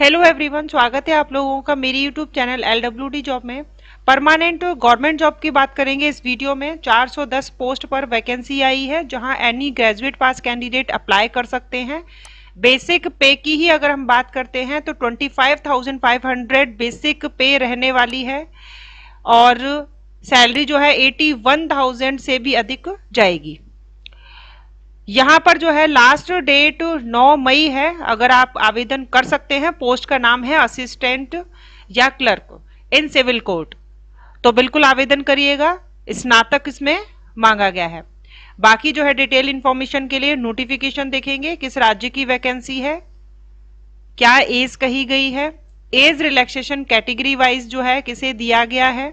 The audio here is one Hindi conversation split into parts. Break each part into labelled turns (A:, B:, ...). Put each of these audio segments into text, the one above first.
A: हेलो एवरीवन स्वागत है आप लोगों का मेरी यूट्यूब चैनल एल जॉब में परमानेंट गवर्नमेंट जॉब की बात करेंगे इस वीडियो में 410 पोस्ट पर वैकेंसी आई है जहां any graduate pass candidate apply कर सकते हैं बेसिक पे की ही अगर हम बात करते हैं तो 25,500 बेसिक पे रहने वाली है और सैलरी जो है एटी से भी अधिक जाएगी यहाँ पर जो है लास्ट डेट 9 मई है अगर आप आवेदन कर सकते हैं पोस्ट का नाम है असिस्टेंट या क्लर्क इन सिविल कोर्ट तो बिल्कुल आवेदन करिएगा स्नातक इस इसमें मांगा गया है बाकी जो है डिटेल इंफॉर्मेशन के लिए नोटिफिकेशन देखेंगे किस राज्य की वैकेंसी है क्या एज कही गई है एज रिलैक्सेशन कैटेगरी वाइज जो है किसे दिया गया है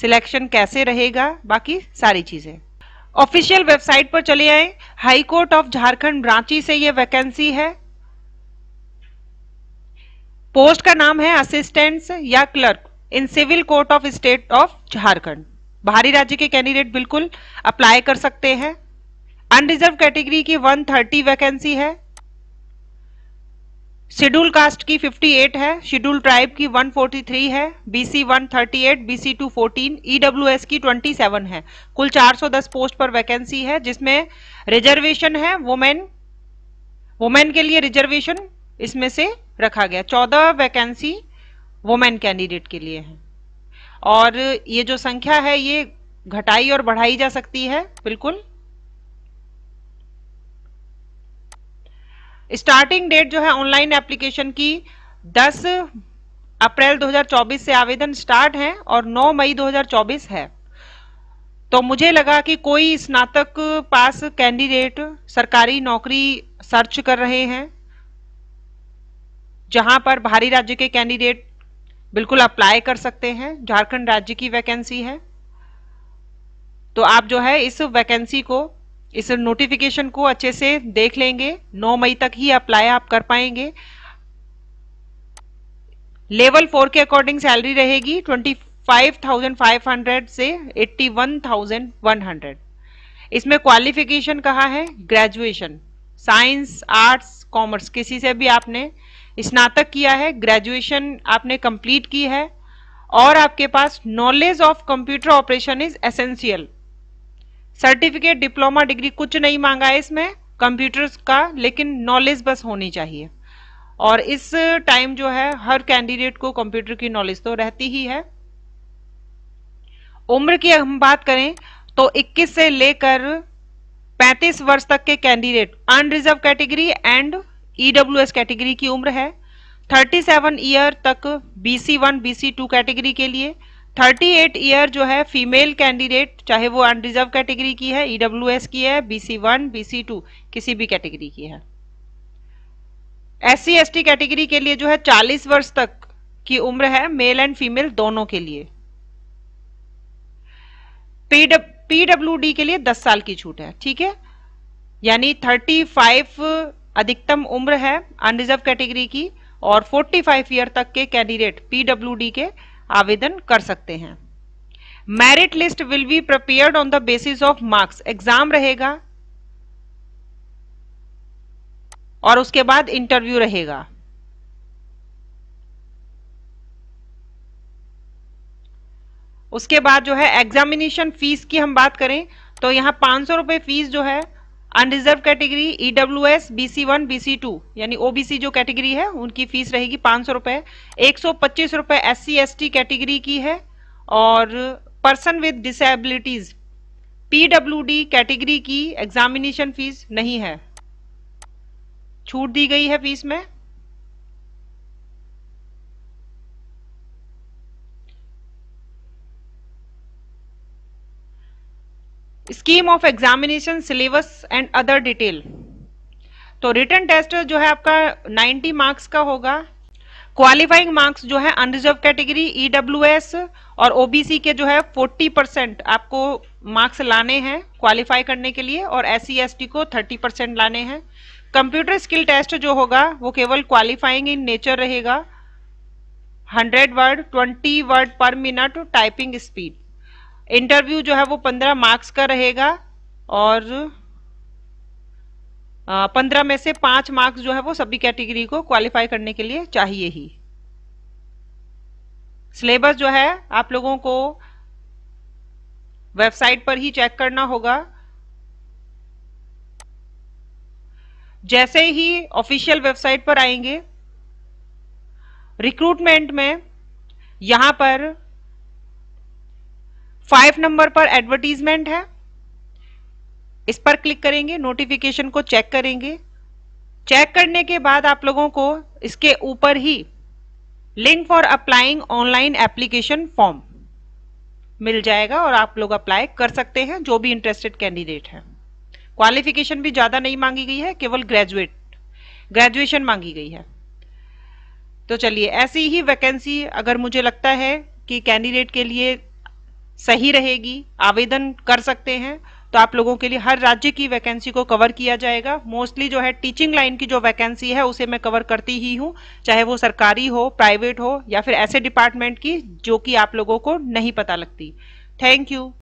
A: सिलेक्शन कैसे रहेगा बाकी सारी चीजें ऑफिशियल वेबसाइट पर चले आए high court of Jharkhand Ranchi से ये वैकेंसी है पोस्ट का नाम है असिस्टेंट्स या clerk in civil court of state of Jharkhand बाहरी राज्य के कैंडिडेट बिल्कुल अप्लाई कर सकते हैं अनरिजर्व कैटेगरी की 130 वैकेंसी है शेड्यूल कास्ट की 58 है शेड्यूल ट्राइब की 143 है बीसी 138 बीसी 214 ईडब्ल्यूएस की 27 है कुल 410 पोस्ट पर वैकेंसी है जिसमें रिजर्वेशन है वोमेन वोमेन के लिए रिजर्वेशन इसमें से रखा गया 14 वैकेंसी वोमेन कैंडिडेट के लिए है और ये जो संख्या है ये घटाई और बढ़ाई जा सकती है बिल्कुल स्टार्टिंग डेट जो है ऑनलाइन एप्लीकेशन की 10 अप्रैल 2024 से आवेदन स्टार्ट है और 9 मई 2024 है तो मुझे लगा कि कोई स्नातक पास कैंडिडेट सरकारी नौकरी सर्च कर रहे हैं जहां पर बाहरी राज्य के कैंडिडेट बिल्कुल अप्लाई कर सकते हैं झारखंड राज्य की वैकेंसी है तो आप जो है इस वैकेंसी को इस नोटिफिकेशन को अच्छे से देख लेंगे 9 मई तक ही अप्लाई आप कर पाएंगे लेवल फोर के अकॉर्डिंग सैलरी रहेगी twenty five thousand five hundred से eighty one thousand one hundred इसमें क्वालिफिकेशन कहा है ग्रेजुएशन साइंस आर्ट्स कॉमर्स किसी से भी आपने स्नातक किया है ग्रेजुएशन आपने कंप्लीट की है और आपके पास knowledge of computer operation is essential certificate diploma degree कुछ नहीं मांगा है इसमें कंप्यूटर्स का लेकिन नॉलेज बस होनी चाहिए और इस टाइम जो है हर कैंडिडेट को कंप्यूटर की नॉलेज तो रहती ही है उम्र की हम बात करें तो 21 से लेकर 35 वर्ष तक के candidate unreserved category and EWS category की उम्र है 37 ईयर तक BC one BC two category के लिए 38 ईयर जो है फीमेल कैंडिडेट चाहे वो अनरिजर्व कैटेगरी की है ईडब्ल्यू e की है बीसी वन बीसी टू किसी भी कैटेगरी की है एस सी कैटेगरी के लिए जो है 40 वर्ष तक की उम्र है मेल एंड फीमेल दोनों के लिए पीडब्ल्यू डी के लिए 10 साल की छूट है ठीक है यानी 35 अधिकतम उम्र है अनरिजर्व कैटेगरी की और 45 ईयर तक के कैंडिडेट पीडब्ल्यू डी के आवेदन कर सकते हैं merit list will be prepare on the basis of marks exam रहेगा और उसके बाद इंटरव्यू रहेगा उसके बाद जो है एग्जामिनेशन फीस की हम बात करें तो यहां पांच सौ रुपए फीस जो है unreserved category EW S BC one वन बी सी टू यानी ओबीसी जो कैटेगरी है उनकी फीस रहेगी पांच सौ रुपए एक सौ पच्चीस रुपए S C S T category की है और person with disabilities PWD category की एग्जामिनेशन फीस नहीं है छूट दी गई है फीस में scheme of examination syllabus and other detail तो रिटर्न टेस्ट जो है आपका 90 मार्क्स का होगा क्वालिफाइंग मार्क्स जो है अनरिजर्व कैटेगरी ईडब्ल्यूएस और ओबीसी के जो है 40 परसेंट आपको मार्क्स लाने हैं क्वालिफाई करने के लिए और एस सी e को 30 परसेंट लाने हैं कंप्यूटर स्किल टेस्ट जो होगा वो केवल क्वालिफाइंग इन नेचर रहेगा 100 वर्ड 20 वर्ड पर मिनट टाइपिंग स्पीड इंटरव्यू जो है वो पंद्रह मार्क्स का रहेगा और पंद्रह में से पांच मार्क्स जो है वो सभी कैटेगरी को क्वालिफाई करने के लिए चाहिए ही सिलेबस जो है आप लोगों को वेबसाइट पर ही चेक करना होगा जैसे ही ऑफिशियल वेबसाइट पर आएंगे रिक्रूटमेंट में यहां पर फाइव नंबर पर एडवर्टीजमेंट है इस पर क्लिक करेंगे नोटिफिकेशन को चेक करेंगे चेक करने के बाद आप लोगों को इसके ऊपर ही link for applying online application form मिल जाएगा और आप लोग अप्लाई कर सकते हैं जो भी इंटरेस्टेड कैंडिडेट है क्वालिफिकेशन भी ज़्यादा नहीं मांगी गई है केवल ग्रेजुएट ग्रेजुएशन मांगी गई है तो चलिए ऐसी ही वैकेंसी अगर मुझे लगता है कि कैंडिडेट के लिए सही रहेगी आवेदन कर सकते हैं तो आप लोगों के लिए हर राज्य की वैकेंसी को कवर किया जाएगा मोस्टली जो है टीचिंग लाइन की जो वैकेंसी है उसे मैं कवर करती ही हूँ चाहे वो सरकारी हो प्राइवेट हो या फिर ऐसे डिपार्टमेंट की जो कि आप लोगों को नहीं पता लगती थैंक यू